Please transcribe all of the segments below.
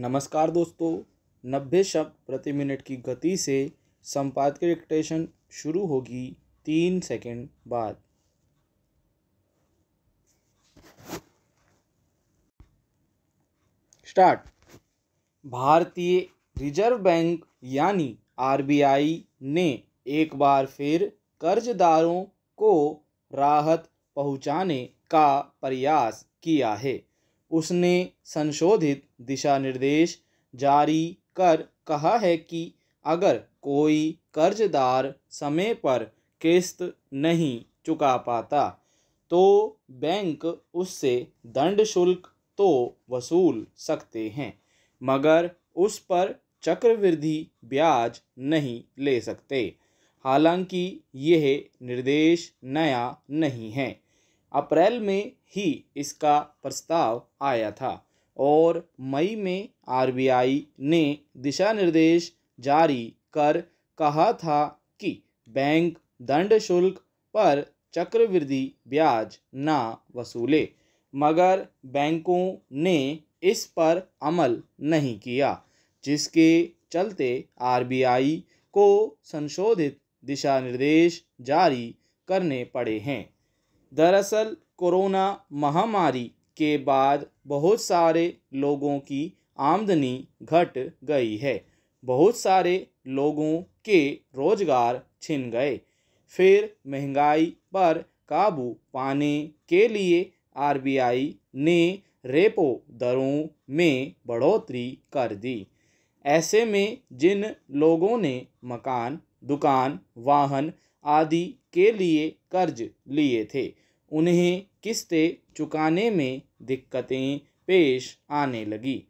नमस्कार दोस्तों नब्बे शब्द प्रति मिनट की गति से संपादकीय डिक्टेशन शुरू होगी तीन सेकंड बाद स्टार्ट भारतीय रिजर्व बैंक यानी आरबीआई ने एक बार फिर कर्जदारों को राहत पहुंचाने का प्रयास किया है उसने संशोधित दिशा निर्देश जारी कर कहा है कि अगर कोई कर्जदार समय पर किस्त नहीं चुका पाता तो बैंक उससे दंड शुल्क तो वसूल सकते हैं मगर उस पर चक्रवृद्धि ब्याज नहीं ले सकते हालांकि यह निर्देश नया नहीं है अप्रैल में ही इसका प्रस्ताव आया था और मई में आरबीआई ने दिशा निर्देश जारी कर कहा था कि बैंक दंड शुल्क पर चक्रवृद्धि ब्याज ना वसूले मगर बैंकों ने इस पर अमल नहीं किया जिसके चलते आरबीआई को संशोधित दिशा निर्देश जारी करने पड़े हैं दरअसल कोरोना महामारी के बाद बहुत सारे लोगों की आमदनी घट गई है बहुत सारे लोगों के रोजगार छिन गए फिर महंगाई पर काबू पाने के लिए आरबीआई ने रेपो दरों में बढ़ोतरी कर दी ऐसे में जिन लोगों ने मकान दुकान वाहन आदि के लिए कर्ज लिए थे उन्हें किस्तें चुकाने में दिक्कतें पेश आने लगी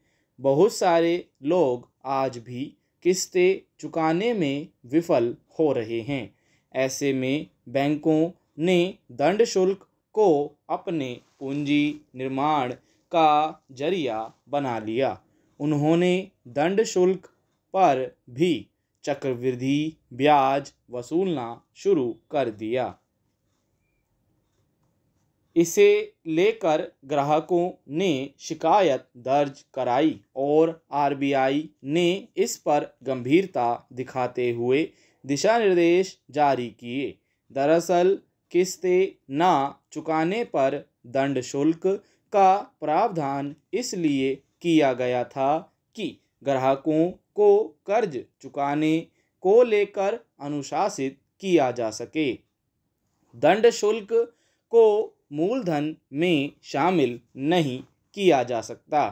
बहुत सारे लोग आज भी किस्तें चुकाने में विफल हो रहे हैं ऐसे में बैंकों ने दंड शुल्क को अपने पूंजी निर्माण का जरिया बना लिया उन्होंने दंड शुल्क पर भी चक्रवृद्धि ब्याज वसूलना शुरू कर दिया इसे लेकर ग्राहकों ने शिकायत दर्ज कराई और आरबीआई ने इस पर गंभीरता दिखाते हुए दिशा निर्देश जारी किए दरअसल किस्तें ना चुकाने पर दंड शुल्क का प्रावधान इसलिए किया गया था कि ग्राहकों को कर्ज चुकाने को लेकर अनुशासित किया जा सके दंड शुल्क को मूलधन में शामिल नहीं किया जा सकता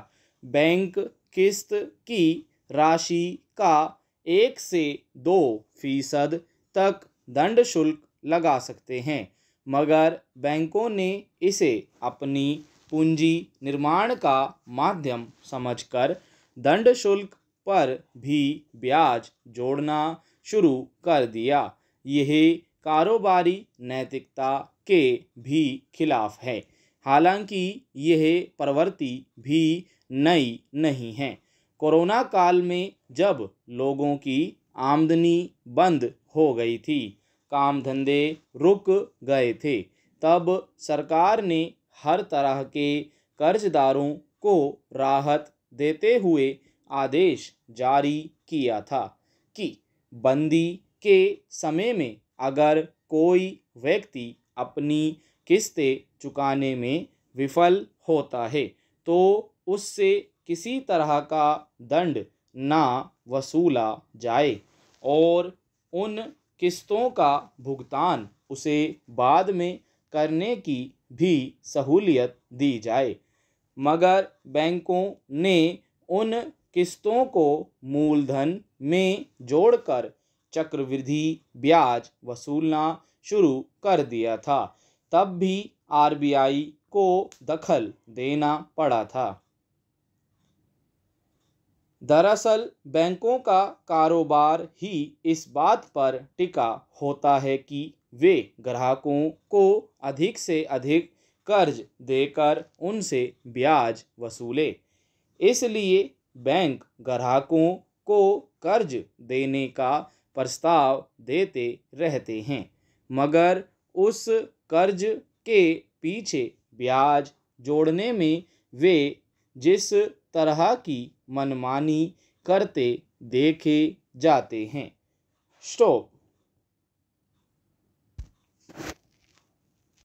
बैंक किस्त की राशि का एक से दो फीसद तक दंड शुल्क लगा सकते हैं मगर बैंकों ने इसे अपनी पूंजी निर्माण का माध्यम समझकर दंड शुल्क पर भी ब्याज जोड़ना शुरू कर दिया यह कारोबारी नैतिकता के भी खिलाफ है हालांकि यह प्रवृत्ति भी नई नहीं है कोरोना काल में जब लोगों की आमदनी बंद हो गई थी काम धंधे रुक गए थे तब सरकार ने हर तरह के कर्जदारों को राहत देते हुए आदेश जारी किया था कि बंदी के समय में अगर कोई व्यक्ति अपनी किस्तें चुकाने में विफल होता है तो उससे किसी तरह का दंड ना वसूला जाए और उन किस्तों का भुगतान उसे बाद में करने की भी सहूलियत दी जाए मगर बैंकों ने उन किस्तों को मूलधन में जोड़कर चक्रवृद्धि ब्याज वसूलना शुरू कर दिया था तब भी आरबीआई को दखल देना पड़ा था दरअसल बैंकों का कारोबार ही इस बात पर टिका होता है कि वे ग्राहकों को अधिक से अधिक कर्ज देकर उनसे ब्याज वसूले इसलिए बैंक ग्राहकों को कर्ज देने का प्रस्ताव देते रहते हैं मगर उस कर्ज के पीछे ब्याज जोड़ने में वे जिस तरह की मनमानी करते देखे जाते हैं स्टॉप